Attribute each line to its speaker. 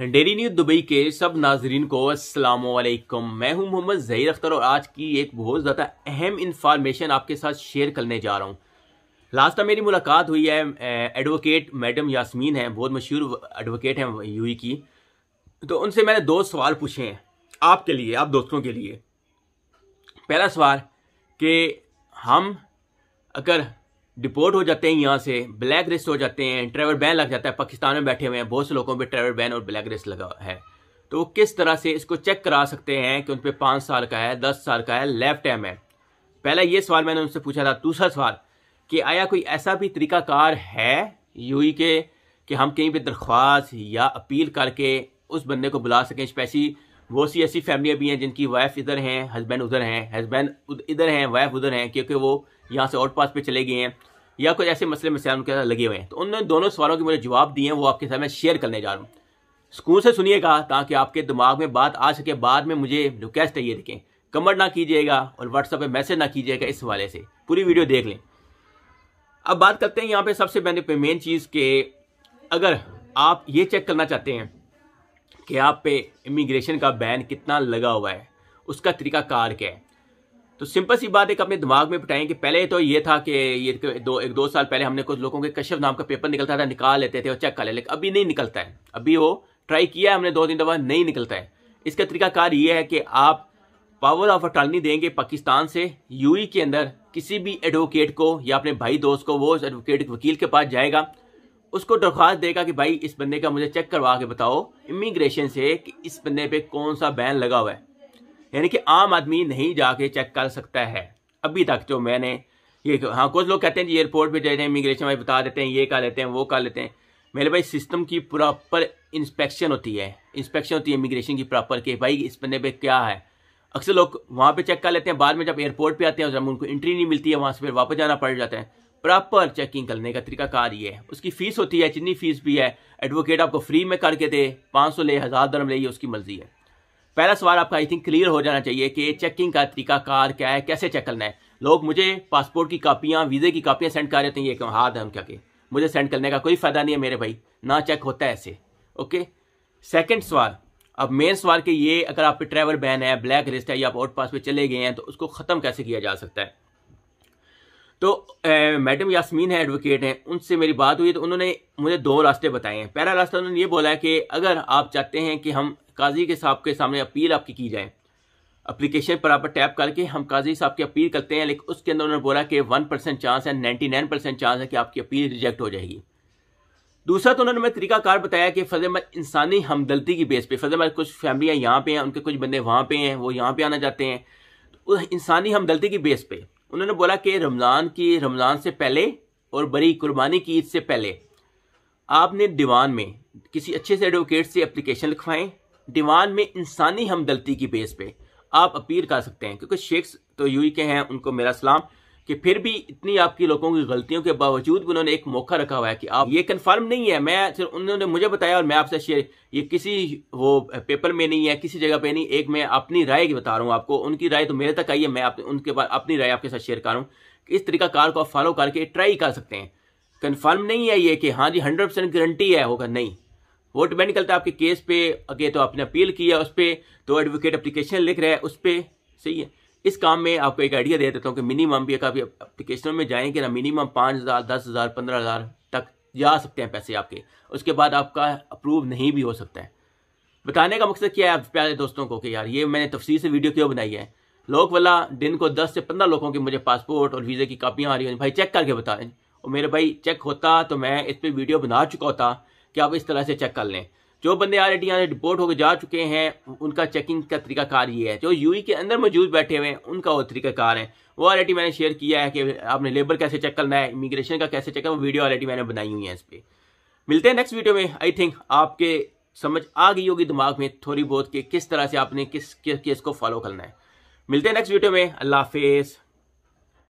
Speaker 1: daily news Dubai के सब नाजरीन को असलम मैं हूं मोहम्मद जहीर अख्तर और आज की एक बहुत ज़्यादा अहम इन्फॉर्मेशन आपके साथ शेयर करने जा रहा हूं लास्ट टाइम मेरी मुलाकात हुई है एडवोकेट मैडम यासमीन हैं बहुत मशहूर एडवोकेट हैं यू e की तो उनसे मैंने दो सवाल पूछे हैं आपके लिए आप दोस्तों के लिए पहला सवाल कि हम अगर डिपोर्ट हो जाते हैं यहाँ से ब्लैक रिस्ट हो जाते हैं ट्रैवल बैन लग जाता है पाकिस्तान में बैठे हुए हैं बहुत से लोगों पर ट्रैवल बैन और ब्लैक रिस्ट लगा है तो वो किस तरह से इसको चेक करा सकते हैं कि उन पर पाँच साल का है दस साल का है लेफ़्ट टाइम है पहला ये सवाल मैंने उनसे पूछा था दूसरा सवाल कि आया कोई ऐसा भी तरीकाकार है यू के कि हम कहीं पर दरख्वास्त या अपील करके उस बंदे को बुला सकें स्पेशली वो सी ऐसी फैमिलियाँ भी हैं जिनकी वाइफ इधर हैं हस्बैंड उधर हैं हस्बैंड इधर हैं वाइफ उधर हैं क्योंकि वो यहाँ से आउट पास पर चले गए हैं या कुछ ऐसे मसले मसले उनके साथ लगे हुए हैं तो उन दोनों सवालों के मुझे जवाब दिए हैं वो आपके साथ मैं शेयर करने जा रहा हूँ स्कूल से सुनिएगा ताकि आपके दिमाग में बात आ सके बाद में मुझे रिक्वेस्ट है ये देखें कमेंट ना कीजिएगा और व्हाट्सएप पर मैसेज ना कीजिएगा इस हवाले से पूरी वीडियो देख लें अब बात करते हैं यहाँ पर सबसे पहले मेन चीज़ के अगर आप ये चेक करना चाहते हैं कि आप पे इमिग्रेशन का बैन कितना लगा हुआ है उसका तरीका कार क्या है तो सिंपल सी बात एक अपने दिमाग में बिठाएं कि पहले तो ये था कि ये दो एक दो साल पहले हमने कुछ लोगों के कश्यप नाम का पेपर निकलता था निकाल लेते थे और चेक कर लेते लेकिन अभी नहीं निकलता है अभी वो ट्राई किया है हमने दो तीन दफ़ा नहीं निकलता है इसका तरीकाकार ये है कि आप पावर ऑफ अटॉर्नी देंगे पाकिस्तान से यू के अंदर किसी भी एडवोकेट को या अपने भाई दोस्त को वो एडवोकेट वकील के पास जाएगा उसको दरख्वास्त देगा कि भाई इस बंदे का मुझे चेक करवा के बताओ इमिग्रेशन से कि इस बंदे पे कौन सा बैन लगा हुआ है यानी कि आम आदमी नहीं जाके चेक कर सकता है अभी तक जो मैंने ये हाँ कुछ लोग कहते हैं जी एयरपोर्ट पर जाते हैं इमिग्रेशन वाले बता देते हैं ये कर लेते हैं वो कर लेते हैं मेरे भाई सिस्टम की प्रॉपर इंस्पेक्शन होती है इंस्पेक्शन होती है इमिग्रेशन की प्रॉपर कि भाई इस बंदे पे क्या है अक्सर लोग वहाँ पे चेक कर लेते हैं बाद में जब एयरपोर्ट पे आते हैं जब उनको एंट्री नहीं मिलती है वहाँ से फिर वापस जाना पड़ जाता है प्रॉपर चेकिंग करने का तरीका कार ये है उसकी फ़ीस होती है जितनी फ़ीस भी है एडवोकेट आपको फ्री में करके दे पाँच सौ ले हज़ार दरम ले उसकी मर्जी है पहला सवाल आपका आई थिंक क्लियर हो जाना चाहिए कि चेकिंग का तरीका कार क्या है कैसे चेक करना है लोग मुझे पासपोर्ट की कापियाँ वीज़े की कापियाँ सेंड कर देते हैं ये क्यों हाथ हम क्या के मुझे सेंड करने का कोई फ़ायदा नहीं है मेरे भाई ना चेक होता है ऐसे ओके सेकेंड सवाल अब मेन सवाल कि ये अगर आप ट्रैवल बैन है ब्लैक लिस्ट है या आप आउट पास पे चले गए हैं तो उसको ख़त्म कैसे किया जा सकता है तो ए, मैडम यासमीन है एडवोकेट हैं उनसे मेरी बात हुई तो उन्होंने मुझे दो रास्ते बताए हैं पहला रास्ता उन्होंने ये बोला है कि अगर आप चाहते हैं कि हम काजी के साहब के सामने अपील आपकी की जाए अप्लीकेशन पर आप टैप करके हम काजी साहब की अपील करते हैं लेकिन उसके अंदर उन्होंने बोला कि वन परसेंट चांस है नाइन्टी नाइन परसेंट चांस है कि आपकी अपील रिजेक्ट हो जाएगी दूसरा तो उन्होंने तरीका तरीकाकार बताया कि मत इंसानी हमदर्दी की बेस पे मत कुछ फैमिलियाँ यहाँ पे हैं उनके कुछ बंदे वहाँ पे हैं वो यहाँ पे आना चाहते हैं तो इंसानी हमदर्दी की बेस पे उन्होंने बोला कि रमज़ान की रमज़ान से पहले और बड़ी कुर्बानी की ईद से पहले आपने दीवान में किसी अच्छे से एडवोकेट से अप्लीकेशन लिखवाएं दीवान में इंसानी हमदलती की बेस पे आप अपील कर सकते हैं क्योंकि शेख्स तो ही के हैं उनको मेरा सलाम कि फिर भी इतनी आपकी लोगों की गलतियों के बावजूद भी उन्होंने एक मौका रखा हुआ है कि आप ये कंफर्म नहीं है मैं सिर्फ उन्होंने मुझे बताया और मैं आपसे शेयर ये किसी वो पेपर में नहीं है किसी जगह पे नहीं एक मैं अपनी राय की बता रहा हूँ आपको उनकी राय तो मेरे तक आई है मैं आप, उनके पास अपनी राय आपके साथ शेयर कर रहा हूँ इस तरीका कार को आप फॉलो करके ट्राई कर सकते हैं कन्फर्म नहीं है ये कि हाँ जी हंड्रेड गारंटी है होगा नहीं वो डिपेंड करता है आपके केस पे अगे तो आपने अपील किया उस पर तो एडवोकेट अप्लीकेशन लिख रहा है उस पर सही है इस काम में आपको एक आइडिया दे देता हूँ कि मिनिमम भी काफ़ी अप्लीकेशनों में जाएंगे ना मिनिमम पाँच हज़ार दस हज़ार पंद्रह हज़ार तक जा सकते हैं पैसे आपके उसके बाद आपका अप्रूव नहीं भी हो सकता है बताने का मकसद क्या है आप प्यारे दोस्तों को कि यार ये मैंने तफसील से वीडियो क्यों बनाई है लोग वाला दिन को दस से पंद्रह लोगों की मुझे पासपोर्ट और वीज़े की कापियाँ आ रही हैं भाई चेक करके बताएं और मेरे भाई चेक होता तो मैं इस पर वीडियो बना चुका होता कि आप इस तरह से चेक कर लें जो बंदे ऑलरेडी यहाँ डिपोर्ट होकर जा चुके हैं उनका चेकिंग का तरीकाकार ये है जो यू e के अंदर मौजूद बैठे हुए हैं उनका वो तरीकाकार है वो आर मैंने शेयर किया है कि आपने लेबर कैसे चेक करना है इमिग्रेशन का कैसे चेक करना वो वीडियो आर मैंने बनाई हुई है इस पर मिलते हैं नेक्स्ट वीडियो में आई थिंक आपके समझ आ गई होगी दिमाग में थोड़ी बहुत कि किस तरह से आपने किस केस को फॉलो करना है मिलते हैं नेक्स्ट वीडियो में अल्लाह हाफिज़